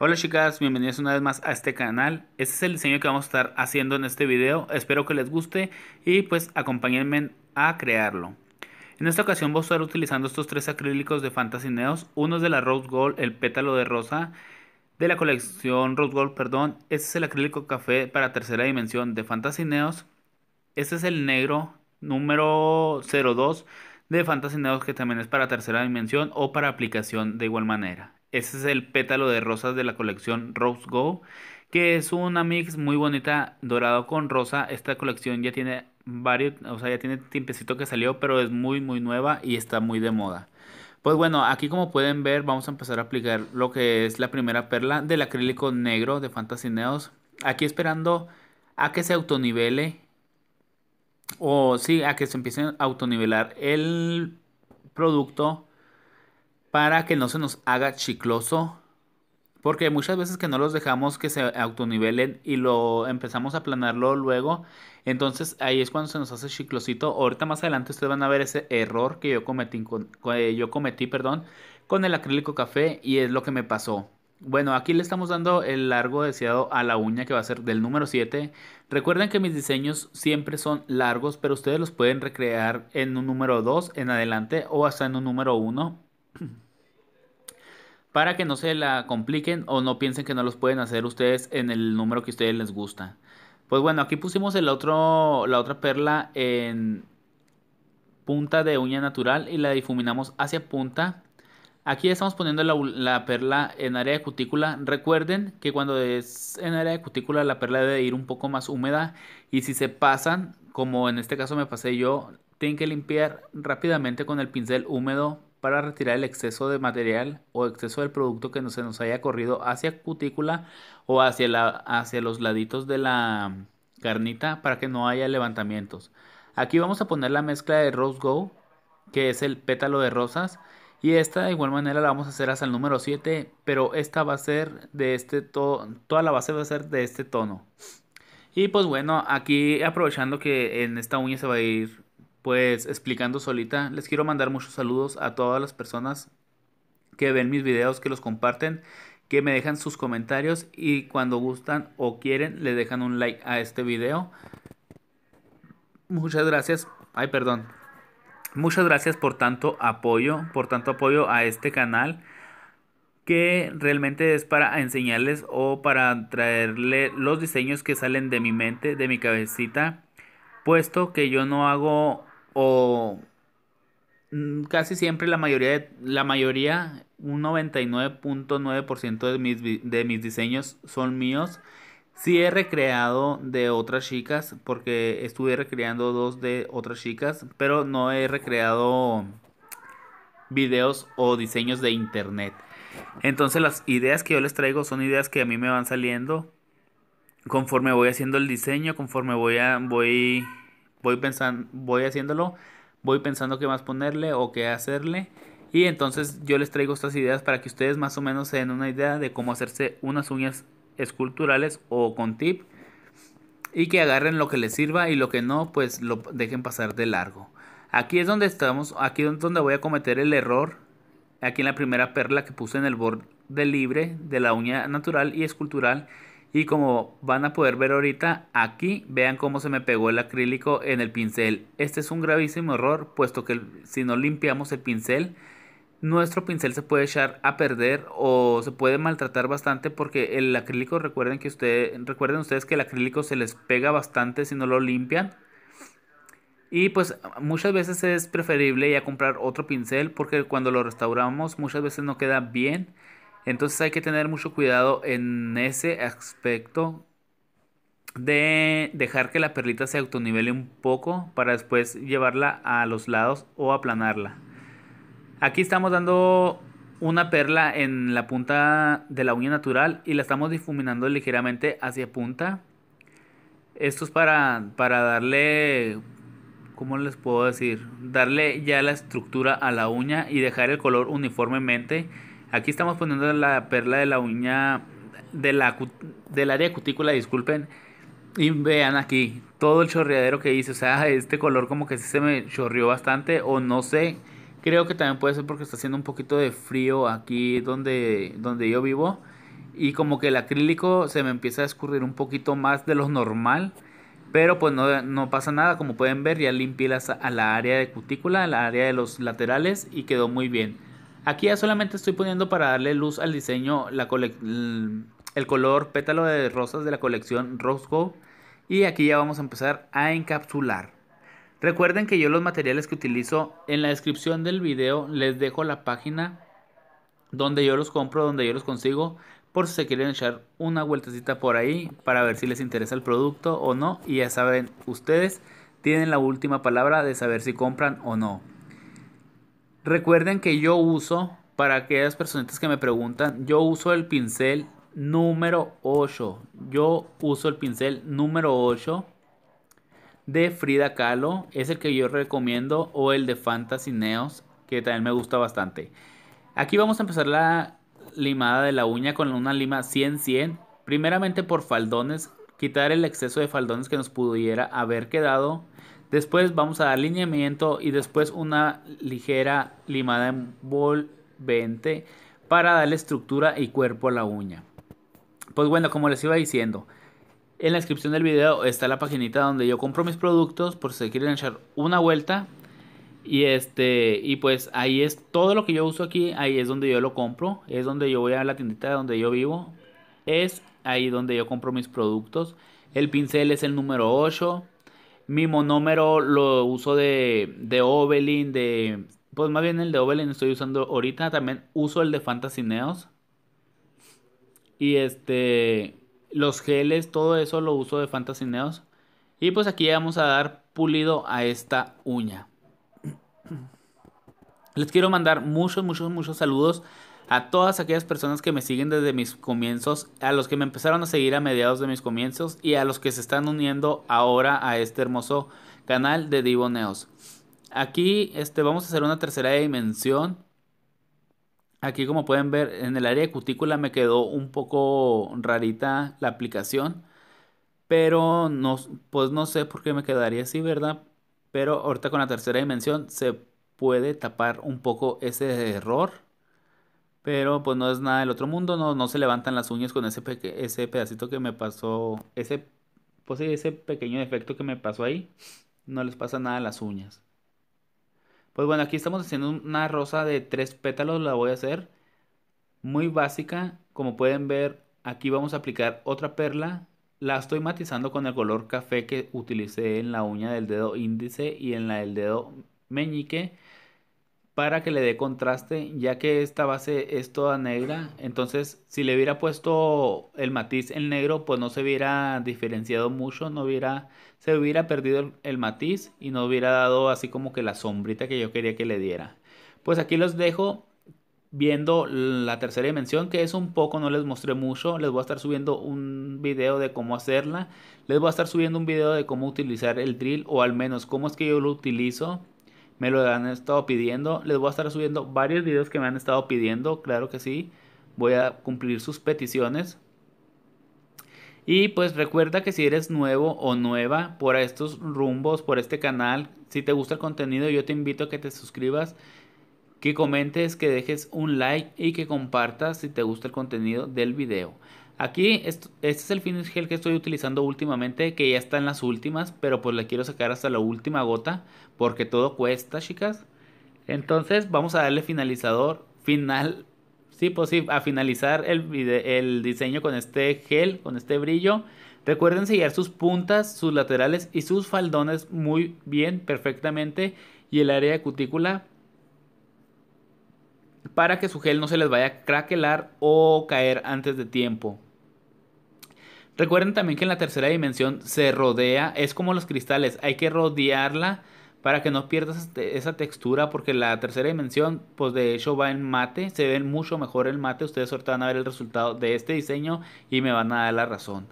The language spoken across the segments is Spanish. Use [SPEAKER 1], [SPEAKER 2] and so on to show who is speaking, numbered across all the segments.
[SPEAKER 1] Hola chicas, bienvenidos una vez más a este canal. Este es el diseño que vamos a estar haciendo en este video. Espero que les guste y pues acompáñenme a crearlo. En esta ocasión voy a estar utilizando estos tres acrílicos de Fantasy Neos. Uno es de la Rose Gold, el pétalo de rosa de la colección Rose Gold, perdón. Este es el acrílico café para tercera dimensión de Fantasy Neos. Este es el negro número 02 de Fantasy Neos que también es para tercera dimensión o para aplicación de igual manera. Ese es el pétalo de rosas de la colección Rose Go, que es una mix muy bonita, dorado con rosa. Esta colección ya tiene varios, o sea, ya tiene tiempecito que salió, pero es muy, muy nueva y está muy de moda. Pues bueno, aquí como pueden ver, vamos a empezar a aplicar lo que es la primera perla del acrílico negro de Fantasy Neos. Aquí esperando a que se autonivele o sí, a que se empiece a autonivelar el producto para que no se nos haga chicloso. Porque muchas veces que no los dejamos que se autonivelen y lo empezamos a planarlo luego, entonces ahí es cuando se nos hace chiclosito. Ahorita más adelante ustedes van a ver ese error que yo cometí, con, eh, cometí perdón, con el acrílico café y es lo que me pasó. Bueno, aquí le estamos dando el largo deseado a la uña que va a ser del número 7. Recuerden que mis diseños siempre son largos, pero ustedes los pueden recrear en un número 2 en adelante o hasta en un número 1. para que no se la compliquen o no piensen que no los pueden hacer ustedes en el número que a ustedes les gusta. Pues bueno, aquí pusimos la otra perla en punta de uña natural y la difuminamos hacia punta. Aquí estamos poniendo la, la perla en área de cutícula. Recuerden que cuando es en área de cutícula la perla debe ir un poco más húmeda y si se pasan, como en este caso me pasé yo, tienen que limpiar rápidamente con el pincel húmedo para retirar el exceso de material o exceso del producto que no se nos haya corrido hacia cutícula o hacia, la, hacia los laditos de la carnita para que no haya levantamientos. Aquí vamos a poner la mezcla de Rose Go, que es el pétalo de rosas. Y esta de igual manera la vamos a hacer hasta el número 7, pero esta va a ser de este tono, toda la base va a ser de este tono. Y pues bueno, aquí aprovechando que en esta uña se va a ir pues explicando solita. Les quiero mandar muchos saludos a todas las personas que ven mis videos, que los comparten, que me dejan sus comentarios y cuando gustan o quieren les dejan un like a este video. Muchas gracias. Ay, perdón. Muchas gracias por tanto apoyo, por tanto apoyo a este canal que realmente es para enseñarles o para traerle los diseños que salen de mi mente, de mi cabecita, puesto que yo no hago o mm, casi siempre la mayoría, la mayoría un 99.9% de mis, de mis diseños son míos. Sí he recreado de otras chicas, porque estuve recreando dos de otras chicas, pero no he recreado videos o diseños de internet. Entonces las ideas que yo les traigo son ideas que a mí me van saliendo conforme voy haciendo el diseño, conforme voy a, voy voy pensando, voy haciéndolo, voy pensando qué más ponerle o qué hacerle. Y entonces yo les traigo estas ideas para que ustedes más o menos se den una idea de cómo hacerse unas uñas esculturales o con tip. Y que agarren lo que les sirva y lo que no, pues lo dejen pasar de largo. Aquí es donde estamos, aquí es donde voy a cometer el error. Aquí en la primera perla que puse en el borde libre de la uña natural y escultural y como van a poder ver ahorita, aquí vean cómo se me pegó el acrílico en el pincel. Este es un gravísimo error, puesto que si no limpiamos el pincel, nuestro pincel se puede echar a perder o se puede maltratar bastante porque el acrílico, recuerden, que usted, recuerden ustedes que el acrílico se les pega bastante si no lo limpian. Y pues muchas veces es preferible ya comprar otro pincel porque cuando lo restauramos muchas veces no queda bien entonces hay que tener mucho cuidado en ese aspecto de dejar que la perlita se autonivele un poco para después llevarla a los lados o aplanarla. Aquí estamos dando una perla en la punta de la uña natural y la estamos difuminando ligeramente hacia punta. Esto es para, para darle, ¿cómo les puedo decir? Darle ya la estructura a la uña y dejar el color uniformemente Aquí estamos poniendo la perla de la uña de la, del área cutícula, disculpen. Y vean aquí todo el chorreadero que hice. O sea, este color como que sí se me chorrió bastante. O no sé. Creo que también puede ser porque está haciendo un poquito de frío aquí donde, donde yo vivo. Y como que el acrílico se me empieza a escurrir un poquito más de lo normal. Pero pues no, pasa nada. Como pueden ver, ya limpié a la área de cutícula, la área de los laterales. Y quedó muy bien. Aquí ya solamente estoy poniendo para darle luz al diseño el color pétalo de rosas de la colección Rose Y aquí ya vamos a empezar a encapsular. Recuerden que yo los materiales que utilizo en la descripción del video les dejo la página donde yo los compro, donde yo los consigo, por si se quieren echar una vueltecita por ahí para ver si les interesa el producto o no. Y ya saben, ustedes tienen la última palabra de saber si compran o no. Recuerden que yo uso, para aquellas personas que me preguntan, yo uso el pincel número 8. Yo uso el pincel número 8 de Frida Kahlo. Es el que yo recomiendo. O el de Fantasy Neos, que también me gusta bastante. Aquí vamos a empezar la limada de la uña con una lima 100-100. Primeramente por faldones. Quitar el exceso de faldones que nos pudiera haber quedado. Después vamos a dar lineamiento y después una ligera limada 20 para darle estructura y cuerpo a la uña. Pues bueno, como les iba diciendo, en la descripción del video está la paginita donde yo compro mis productos por si se quieren echar una vuelta. Y este, y pues ahí es todo lo que yo uso aquí, ahí es donde yo lo compro, es donde yo voy a la tiendita donde yo vivo, es ahí donde yo compro mis productos. El pincel es el número 8, mi monómero lo uso de, de de... Pues más bien el de Oveline estoy usando ahorita. También uso el de Fantasy Neos. Y este... Los geles, todo eso lo uso de Fantasy Neos. Y pues aquí vamos a dar pulido a esta uña. Les quiero mandar muchos, muchos, muchos saludos a todas aquellas personas que me siguen desde mis comienzos, a los que me empezaron a seguir a mediados de mis comienzos y a los que se están uniendo ahora a este hermoso canal de Divoneos. Aquí este, vamos a hacer una tercera dimensión. Aquí como pueden ver en el área de cutícula me quedó un poco rarita la aplicación. Pero no, pues no sé por qué me quedaría así, ¿verdad? Pero ahorita con la tercera dimensión se puede tapar un poco ese error pero pues no es nada del otro mundo, no, se levantan las uñas con ese, pedacito que me pasó, ese, pues, ese pequeño defecto que me pasó ahí, no les pasa nada a las uñas. Pues bueno, aquí estamos haciendo una rosa de tres pétalos, la voy a hacer muy básica, como pueden ver, aquí vamos a aplicar otra perla. La estoy matizando con el color café que utilicé en la uña del dedo índice y en la del dedo meñique para que le dé contraste, ya que esta base es toda negra, entonces si le hubiera puesto el matiz en negro, pues no se hubiera diferenciado mucho, no hubiera, se hubiera perdido el, matiz y no hubiera dado así como que la sombrita que yo quería que le diera. Pues aquí los dejo viendo la tercera dimensión que es un poco no les mostré mucho les voy a estar subiendo un video de cómo hacerla les voy a estar subiendo un video de cómo utilizar el drill o al menos cómo es que yo lo utilizo me lo han estado pidiendo. Les voy a estar subiendo varios videos que me han estado pidiendo, claro que sí. Voy a cumplir sus peticiones. Y pues recuerda que si eres nuevo o nueva por estos rumbos, por este canal, si te gusta el contenido, yo te invito a que te suscribas, que comentes, que dejes un like y que compartas si te gusta el contenido del video. Aquí, este es el finish gel que estoy utilizando últimamente, que ya está en las últimas, pero pues le quiero sacar hasta la última gota, porque todo cuesta, chicas. Entonces, vamos a darle finalizador, final, sí, pues sí, a finalizar el, el diseño con este gel, con este brillo. Recuerden sellar sus puntas, sus laterales y sus faldones muy bien, perfectamente, y el área de cutícula para que su gel no se les vaya a craquelar o caer antes de tiempo. Recuerden también que en la tercera dimensión se rodea, es como los cristales, hay que rodearla para que no pierdas este, esa textura, porque la tercera dimensión, pues de hecho va en mate, se ve mucho mejor el mate, ustedes ahorita van a ver el resultado de este diseño y me van a dar la razón.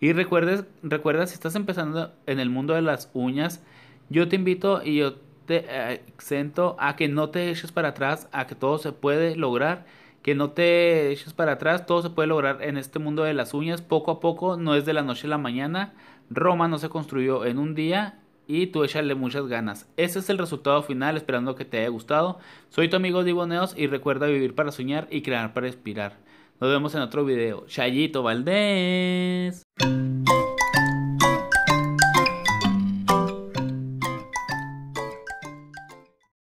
[SPEAKER 1] Y recuerdes, recuerda, si estás empezando en el mundo de las uñas, yo te invito y yo te eh, exento a que no te eches para atrás, a que todo se puede lograr que no te eches para atrás, todo se puede lograr en este mundo de las uñas, poco a poco, no es de la noche a la mañana, Roma no se construyó en un día y tú échale muchas ganas. Ese es el resultado final, esperando que te haya gustado. Soy tu amigo Diboneos y recuerda vivir para soñar y crear para inspirar. Nos vemos en otro video. Chayito Valdés.